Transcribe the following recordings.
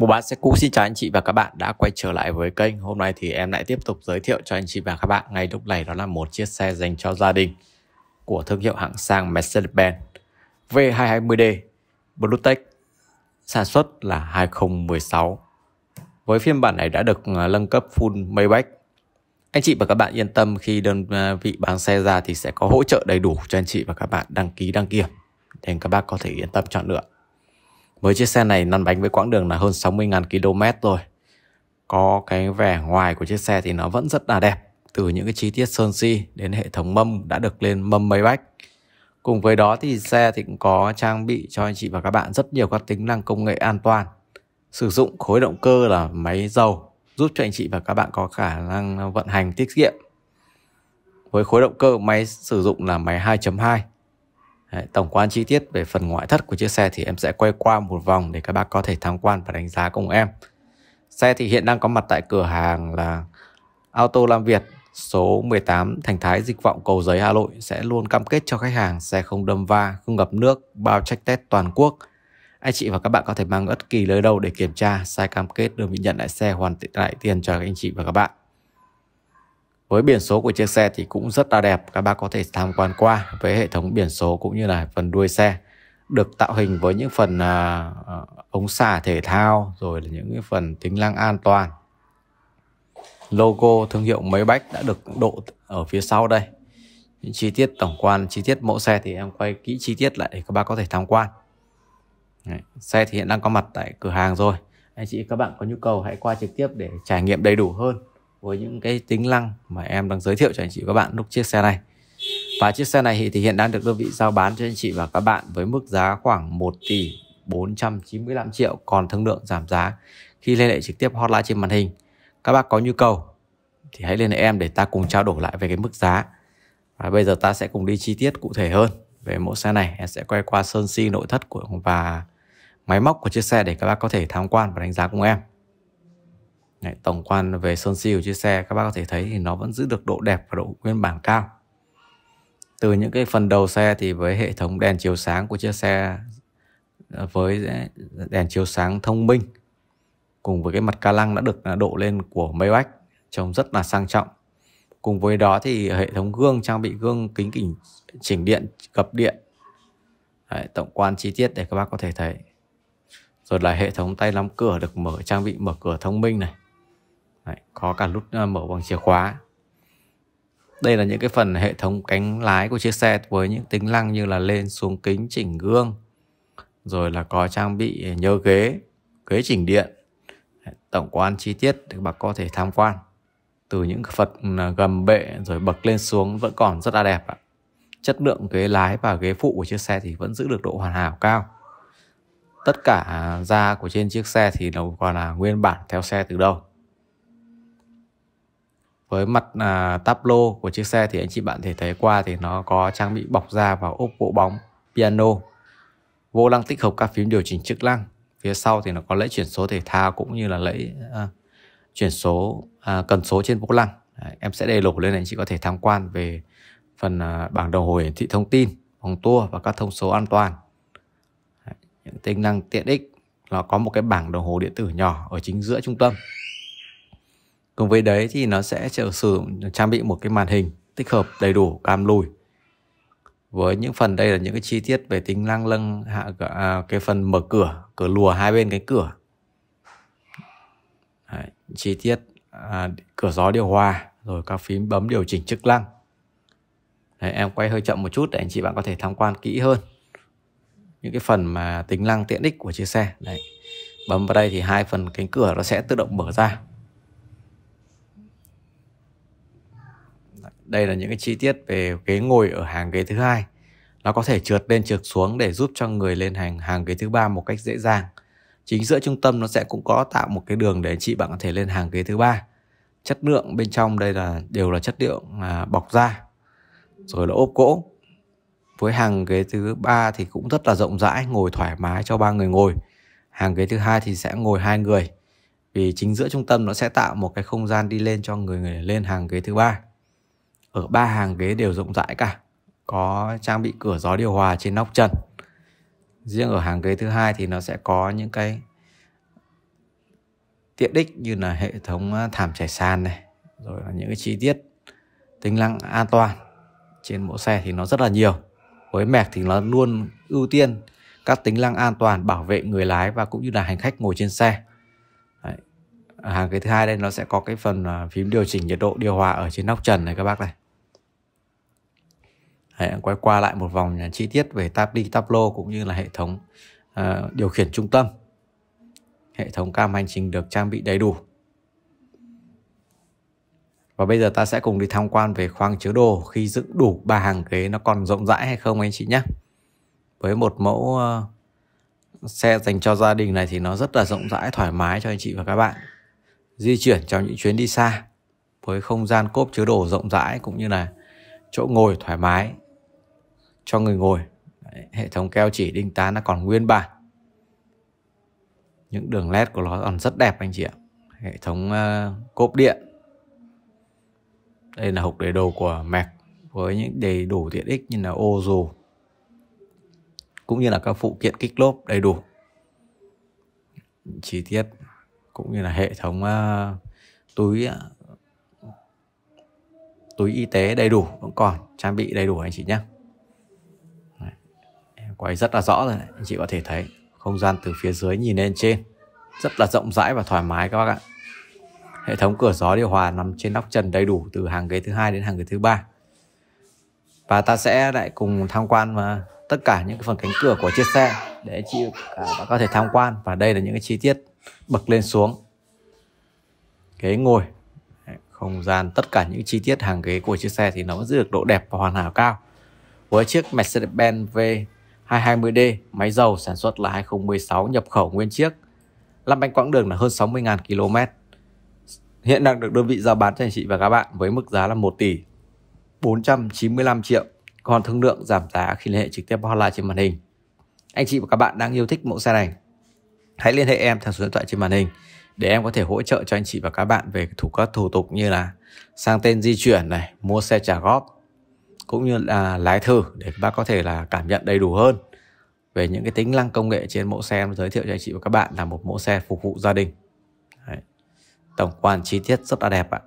Một bạn sẽ cũ xin chào anh chị và các bạn đã quay trở lại với kênh. Hôm nay thì em lại tiếp tục giới thiệu cho anh chị và các bạn ngay lúc này đó là một chiếc xe dành cho gia đình của thương hiệu hạng sang Mercedes-Benz V220D Bluetech sản xuất là 2016. Với phiên bản này đã được à, nâng cấp full Maybach. Anh chị và các bạn yên tâm khi đơn à, vị bán xe ra thì sẽ có hỗ trợ đầy đủ cho anh chị và các bạn đăng ký đăng kiểm. Nên các bác có thể yên tâm chọn lựa với chiếc xe này lăn bánh với quãng đường là hơn 60.000 km rồi. Có cái vẻ ngoài của chiếc xe thì nó vẫn rất là đẹp. Từ những cái chi tiết sơn si đến hệ thống mâm đã được lên mâm mây bách. Cùng với đó thì xe thì cũng có trang bị cho anh chị và các bạn rất nhiều các tính năng công nghệ an toàn. Sử dụng khối động cơ là máy dầu giúp cho anh chị và các bạn có khả năng vận hành tiết kiệm. Với khối động cơ máy sử dụng là máy 2.2 Đấy, tổng quan chi tiết về phần ngoại thất của chiếc xe thì em sẽ quay qua một vòng để các bác có thể tham quan và đánh giá cùng em. Xe thì hiện đang có mặt tại cửa hàng là Auto Lam Việt số 18 Thành Thái Dịch Vọng Cầu Giấy Hà Nội sẽ luôn cam kết cho khách hàng xe không đâm va, không ngập nước, bao check test toàn quốc. Anh chị và các bạn có thể mang bất kỳ nơi đâu để kiểm tra, sai cam kết được nhận lại xe hoàn lại tiền cho các anh chị và các bạn với biển số của chiếc xe thì cũng rất là đẹp các bác có thể tham quan qua với hệ thống biển số cũng như là phần đuôi xe được tạo hình với những phần à, à ống xả thể thao rồi là những phần tính năng an toàn logo thương hiệu máy bách đã được độ ở phía sau đây những chi tiết tổng quan chi tiết mẫu xe thì em quay kỹ chi tiết lại để các bác có thể tham quan Đấy. xe thì hiện đang có mặt tại cửa hàng rồi anh chị các bạn có nhu cầu hãy qua trực tiếp để trải nghiệm đầy đủ hơn với những cái tính năng mà em đang giới thiệu cho anh chị và các bạn lúc chiếc xe này và chiếc xe này thì hiện đang được đơn vị giao bán cho anh chị và các bạn với mức giá khoảng 1 tỷ 495 triệu còn thương lượng giảm giá khi liên hệ trực tiếp hotline trên màn hình. Các bác có nhu cầu thì hãy liên hệ em để ta cùng trao đổi lại về cái mức giá. Và bây giờ ta sẽ cùng đi chi tiết cụ thể hơn về mẫu xe này. Em sẽ quay qua sơn si nội thất của và máy móc của chiếc xe để các bác có thể tham quan và đánh giá cùng em. Đấy, tổng quan về sơn siêu của chiếc xe các bác có thể thấy thì nó vẫn giữ được độ đẹp và độ nguyên bản cao từ những cái phần đầu xe thì với hệ thống đèn chiếu sáng của chiếc xe ờ, với đèn chiếu sáng thông minh cùng với cái mặt ca lăng đã được à, độ lên của Maybach trông rất là sang trọng cùng với đó thì hệ thống gương trang bị gương kính kỉnh chỉnh điện gập điện Đấy, tổng quan chi tiết để các bác có thể thấy rồi là hệ thống tay nắm cửa được mở trang bị mở cửa thông minh này Đấy, có cả nút ờ, mở bằng chìa khóa đây là những cái phần hệ thống cánh lái của chiếc xe với những tính năng như là lên xuống kính chỉnh gương rồi là có trang bị nhớ ghế ghế chỉnh điện tổng quan chi tiết để các bạn có thể tham quan từ những phật ờ, gầm bệ rồi bậc lên xuống vẫn còn rất là đẹp ạ chất lượng ghế lái và ghế phụ của chiếc xe thì vẫn giữ được độ hoàn hảo cao tất cả à, da của trên chiếc xe thì nó còn là nguyên bản theo xe từ đâu với mặt à, tablo của chiếc xe thì anh chị bạn thể thấy qua thì nó có trang bị bọc da và ốp bộ bóng piano vô lăng tích hợp các phím điều chỉnh chức năng phía sau thì nó có lẫy chuyển số thể thao cũng như là lẫy à, chuyển số à, cần số trên vô lăng Đấy, em sẽ đề lộ lên anh chị có thể tham quan về phần à, bảng đồng hồ hiển thị thông tin vòng tua và các thông số an toàn Đấy, những tính năng tiện ích nó có một cái bảng đồng hồ điện tử nhỏ ở chính giữa trung tâm cùng với đấy thì nó sẽ sử dụng trang bị một cái màn hình tích hợp đầy đủ cam lùi với những phần đây là những cái chi tiết về tính năng lưng hạ à, cái phần mở cửa cửa lùa hai bên cái cửa Đấy, chi tiết à, cửa gió điều hòa rồi các phím bấm điều chỉnh chức năng Đấy, em quay hơi chậm một chút để anh chị bạn có thể tham quan kỹ hơn những cái phần mà tính năng tiện ích của chiếc xe Đấy. bấm vào đây thì hai phần cánh cửa nó sẽ tự động mở ra Đây là những cái chi tiết về ghế ngồi ở hàng ghế thứ hai. Nó có thể trượt lên trượt xuống để giúp cho người lên hàng hàng ghế thứ ba một cách dễ dàng. Chính giữa trung tâm nó sẽ cũng có tạo một cái đường để chị bạn có thể lên hàng ghế thứ ba. Chất lượng bên trong đây là đều là chất liệu à, bọc da rồi là ốp gỗ. Với hàng ghế thứ ba thì cũng rất là rộng rãi, ngồi thoải mái cho ba người ngồi. Hàng ghế thứ hai thì sẽ ngồi hai người vì chính giữa trung tâm nó sẽ tạo một cái không gian đi lên cho người, người lên hàng ghế thứ ba ở ba hàng ghế đều rộng rãi cả có trang bị cửa gió điều hòa trên nóc trần riêng ở hàng ghế thứ hai thì nó sẽ có những cái tiện ích như là hệ thống à, thảm trải sàn này rồi là những cái chi tiết tính năng an toàn trên mẫu xe thì nó rất là nhiều với mẹc thì nó luôn ưu tiên các tính năng an toàn bảo vệ người lái và cũng như là hành khách ngồi trên xe Đấy. hàng ghế thứ hai đây nó sẽ có cái phần à, phím điều chỉnh nhiệt độ điều hòa ở trên nóc trần này các bác này quay qua lại một vòng chi tiết về tabli tableau cũng như là hệ thống uh, điều khiển trung tâm hệ thống cam hành trình được trang bị đầy đủ và bây giờ ta sẽ cùng đi tham quan về khoang chứa đồ khi dựng đủ ba hàng ghế nó còn rộng rãi hay không anh chị nhé với một mẫu uh, xe dành cho gia đình này thì nó rất là rộng rãi thoải mái cho anh chị và các bạn di chuyển trong những chuyến đi xa với không gian cốp chứa đồ rộng rãi cũng như là chỗ ngồi thoải mái cho người ngồi Đấy, hệ thống keo chỉ đinh tán nó còn nguyên bản những đường led của nó còn rất đẹp anh chị ạ hệ thống uh, cốp điện đây là hộp để đồ của Mac với những đầy đủ tiện ích như là ô dù cũng như là các phụ kiện kích lốp đầy đủ chi tiết cũng như là hệ thống uh, túi ờ, túi y tế đầy đủ vẫn còn trang bị đầy đủ anh chị nhé quay rất là rõ rồi đấy. anh chị có thể thấy không gian từ phía dưới nhìn lên trên rất là rộng rãi và thoải mái các bác ạ hệ thống cửa gió điều hòa nằm trên nóc trần đầy đủ từ hàng ghế thứ hai đến hàng ghế thứ ba và ta sẽ lại cùng tham quan mà tất cả những cái phần cánh cửa của chiếc xe để anh chị cả có thể tham quan và đây là những cái chi tiết bậc lên xuống ghế ngồi không gian tất cả những chi tiết hàng ghế của chiếc xe thì nó giữ được độ đẹp và hoàn hảo cao với chiếc Mercedes-Benz V 220D, máy dầu sản xuất là 2016 nhập khẩu nguyên chiếc. Lăn bánh quãng đường là hơn 60.000 km. Hiện đang được đơn vị giao bán cho anh chị và các bạn với mức giá là 1 tỷ 495 triệu. Còn thương lượng giảm giá khi liên hệ trực tiếp hotline trên màn hình. Anh chị và các bạn đang yêu thích mẫu xe này, hãy liên hệ em theo số điện thoại trên màn hình để em có thể hỗ trợ cho anh chị và các bạn về thủ các thủ tục như là sang tên di chuyển này, mua xe trả góp, cũng như là lái thử để các bác có thể là cảm nhận đầy đủ hơn về những cái tính năng công nghệ trên mẫu xe em giới thiệu cho anh chị và các bạn là một mẫu xe phục vụ gia đình Đấy. tổng quan chi tiết rất là đẹp ạ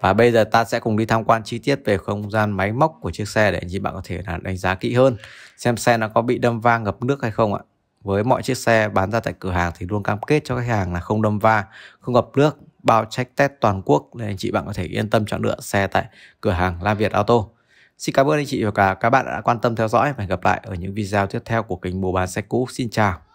và bây giờ ta sẽ cùng đi tham quan chi tiết về không gian máy móc của chiếc xe để anh chị bạn có thể là đánh giá kỹ hơn xem xe nó có bị đâm va ngập nước hay không ạ với mọi chiếc xe bán ra tại cửa hàng thì luôn cam kết cho khách hàng là không đâm va không ngập nước bao trách test toàn quốc nên anh chị bạn có thể yên tâm chọn lựa xe tại cửa hàng Lam Việt Auto Xin cảm ơn anh chị và cả các bạn đã quan tâm theo dõi và hẹn gặp lại ở những video tiếp theo của kênh Mua bán xe cũ. Xin chào.